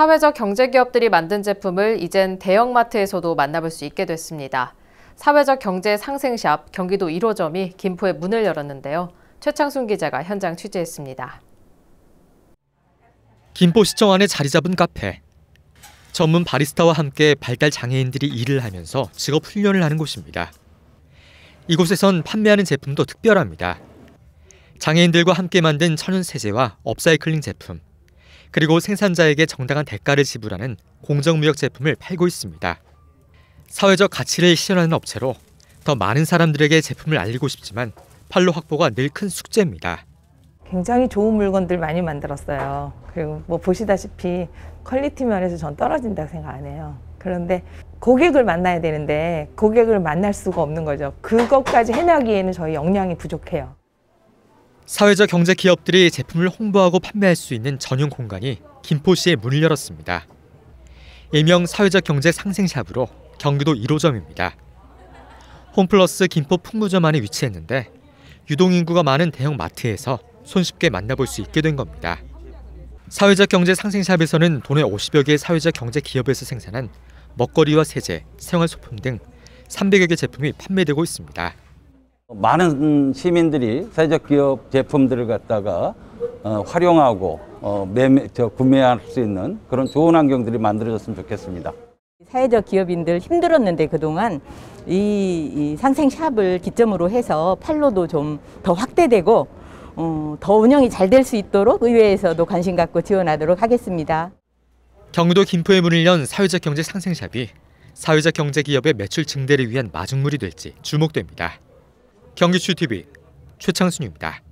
사회적 경제기업들이 만든 제품을 이젠 대형마트에서도 만나볼 수 있게 됐습니다. 사회적 경제 상생샵 경기도 1호점이 김포에 문을 열었는데요. 최창순 기자가 현장 취재했습니다. 김포시청 안에 자리 잡은 카페. 전문 바리스타와 함께 발달 장애인들이 일을 하면서 직업 훈련을 하는 곳입니다. 이곳에선 판매하는 제품도 특별합니다. 장애인들과 함께 만든 천연 세제와 업사이클링 제품, 그리고 생산자에게 정당한 대가를 지불하는 공정무역 제품을 팔고 있습니다. 사회적 가치를 실현하는 업체로 더 많은 사람들에게 제품을 알리고 싶지만 판로 확보가 늘 큰 숙제입니다. 굉장히 좋은 물건들 많이 만들었어요. 그리고 뭐 보시다시피 퀄리티 면에서 전떨어진다 생각 안 해요. 그런데 고객을 만나야 되는데 고객을 만날 수가 없는 거죠. 그것까지 해내기에는 저희 역량이 부족해요. 사회적 경제 기업들이 제품을 홍보하고 판매할 수 있는 전용 공간이 김포시에 문을 열었습니다. 일명 사회적 경제 상생샵으로 경기도 1호점입니다. 홈플러스 김포 풍무점 안에 위치했는데 유동인구가 많은 대형 마트에서 손쉽게 만나볼 수 있게 된 겁니다. 사회적 경제 상생샵에서는 도내 50여 개 사회적 경제 기업에서 생산한 먹거리와 세제, 생활 소품 등 300여 개 제품이 판매되고 있습니다. 많은 시민들이 사회적 기업 제품들을 갖다가 어, 활용하고 어, 매매, 저, 구매할 수 있는 그런 좋은 환경들이 만들어졌으면 좋겠습니다. 사회적 기업인들 힘들었는데 그동안 이, 이 상생샵을 기점으로 해서 판로도 좀 더 확대되고 어, 더 운영이 잘 될 수 있도록 의회에서도 관심 갖고 지원하도록 하겠습니다. 경기도 김포에 문을 연 사회적 경제 상생샵이 사회적 경제 기업의 매출 증대를 위한 마중물이 될지 주목됩니다. 경기슈 TV 최창순입니다.